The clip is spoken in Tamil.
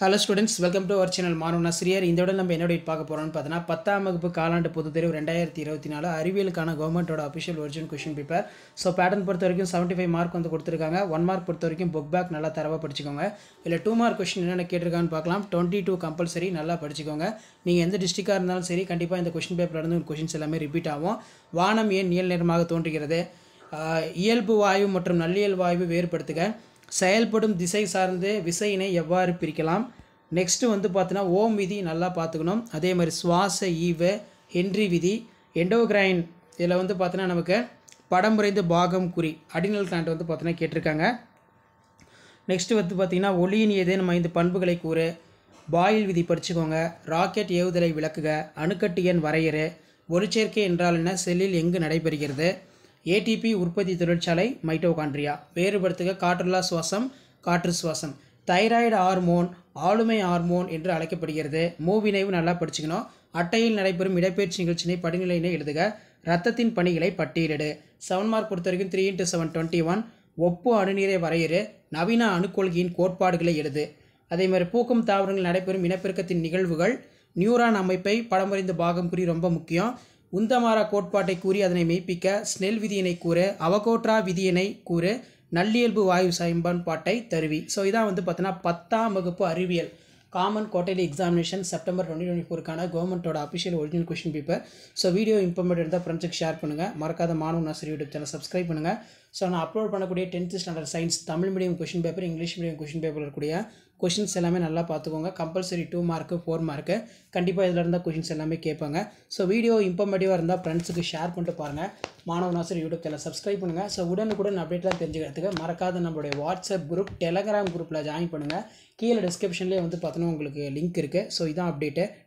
hello students welcome to our channel மாணவ நாசிரியர் இந்த விட நம்ம என்னோட பார்க்க போகிறோம்னு பார்த்தீங்கன்னா பத்தாம் வகுப்பு காலாண்டு பொதுத் தேர்வு ரெண்டாயிரத்தி இருபத்தி நாலு அறிவியலுக்கான கவர்மெண்ட்டோட official original question paper so pattern பொறுத்த வரைக்கும் செவன்ட்டி ஃபைவ் மார்க் வந்து கொடுத்துருக்காங்க ஒன் மார்க் பொறுத்த வரைக்கும் புக் பேக் நல்லா தரவாக படிச்சுக்கோங்க இல்லை டூ மார்க் கொஷின் என்னென்ன கேட்டிருக்கான்னு பார்க்கலாம் டுவெண்ட்டி டூ கம்பல்சரி நல்லா படிச்சுக்கோங்க நீங்கள் எந்த டிஸ்ட்ரிக்டாக இருந்தாலும் சரி கண்டிப்பாக இந்த கொஷின் பேப்பரில் இருந்து கொஷின்ஸ் எல்லாமே ரிப்பீட் ஆகும் வானம் ஏன் நீள் நேரமாக தோன்றுகிறது இயல்பு வாயு மற்றும் நல்லியல் வாயு வேறுபடுத்துக செயல்படும் திசை சார்ந்து விசையினை எவ்வாறு பிரிக்கலாம் நெக்ஸ்ட்டு வந்து பார்த்தீங்கன்னா ஓம் விதி நல்லா பார்த்துக்கணும் அதே மாதிரி சுவாச ஈவ ஹென்றி விதி எண்டோகிரைன் இதில் வந்து பார்த்தீங்கன்னா நமக்கு படம் முறைந்து பாகம் குறி அடினல் கிளாண்ட் வந்து பார்த்தீங்கன்னா கேட்டிருக்காங்க நெக்ஸ்ட்டு வந்து பார்த்திங்கன்னா ஒளியின் ஏதேனும் ஐந்து பண்புகளை கூறு பாயில் விதி படிச்சுக்கோங்க ராக்கெட் ஏவுதலை விளக்குக அணுக்கட்டு எண் வரையறு ஒளிச்சேர்க்கை என்றால் என்ன செல்லில் எங்கு நடைபெறுகிறது ஏடிபி உற்பத்தி தொழிற்சாலை மைட்டோகாண்ட்ரியா வேறுபடுத்துக காற்றுலா சுவாசம் காற்று சுவாசம் தைராய்டு ஹார்மோன் ஆளுமை ஹார்மோன் என்று அழைக்கப்படுகிறது மூவினைவு நல்லா படிச்சுக்கணும் அட்டையில் நடைபெறும் இடப்பெயர்ச்சி நிகழ்ச்சினை படிநிலையினை எழுதுக ரத்தத்தின் பணிகளை பட்டியலிடு செவன் மார்க் பொறுத்த வரைக்கும் three into seven twenty one ஒப்பு அணுநீரை வரையறு நவீன அணுக்கொள்கையின் கோட்பாடுகளை எழுது அதே மாதிரி பூக்கும் தாவரங்கள் நடைபெறும் இனப்பெருக்கத்தின் நிகழ்வுகள் நியூரான் அமைப்பை படமறிந்த பாகம் குறி ரொம்ப முக்கியம் உந்தமாரா கோட்பாட்டை கூறி அதனை மெய்ப்பிக்க ஸ்னெல் விதியினை கூறு அவகோட்ரா விதியினை கூறு நல்லியல்பு வாயு பாட்டை தருவி ஸோ இதான் வந்து பார்த்தீங்கன்னா பத்தாம் வகுப்பு அறிவியல் காமன் கோட்டையில் எக்ஸாமினேஷன் செப்டம்பர் டுவெண்ட்டி டுவெண்ட்டி ஃபோருக்கான கவர்மெண்ட்டோட official original question paper so video improvement இருந்தால் ஃப்ரெண்ட்ஸுக்கு ஷேர் பண்ணுங்கள் மறக்காத மாணவன் நர்சரி யூடியூப் சேனல் சப்ஸ்கிரைப் பண்ணுங்கள் ஸோ நான் அப்லோட் பண்ணக்கூடிய tenth standard science Tamil medium question paper English medium question paper இருக்கக்கூடிய கொஷின்ஸ் எல்லாமே நல்லா பார்த்துக்கோங்க compulsory two mark four mark கண்டிப்பாக இதில் இருந்தால் கொஷின்ஸ் எல்லாமே கேட்பாங்க ஸோ வீடியோ இம்பார்மேட்டிவாக இருந்தால் ஃப்ரெண்ட்ஸுக்கு ஷேர் பண்ணிட்டு பாருங்கள் மாணவ நாசர் யூடியூப் சேனல் சப்ஸ்கிரைப் பண்ணுங்கள் ஸோ உடனுக்குடன் அப்டேட்லாம் தெரிஞ்சுக்கிறதுக்கு மறக்காத நம்மளுடைய வாட்ஸ்அப் குரூப் டெலகிராம் குரூப்பில் ஜாயின் பண்ணுங்கள் கீழே டிஸ்கிரிப்ஷன்லேயே வந்து பார்த்தோன்னா உங்களுக்கு லிங்க் இருக்குது ஸோ இதான் அப்டேட்டு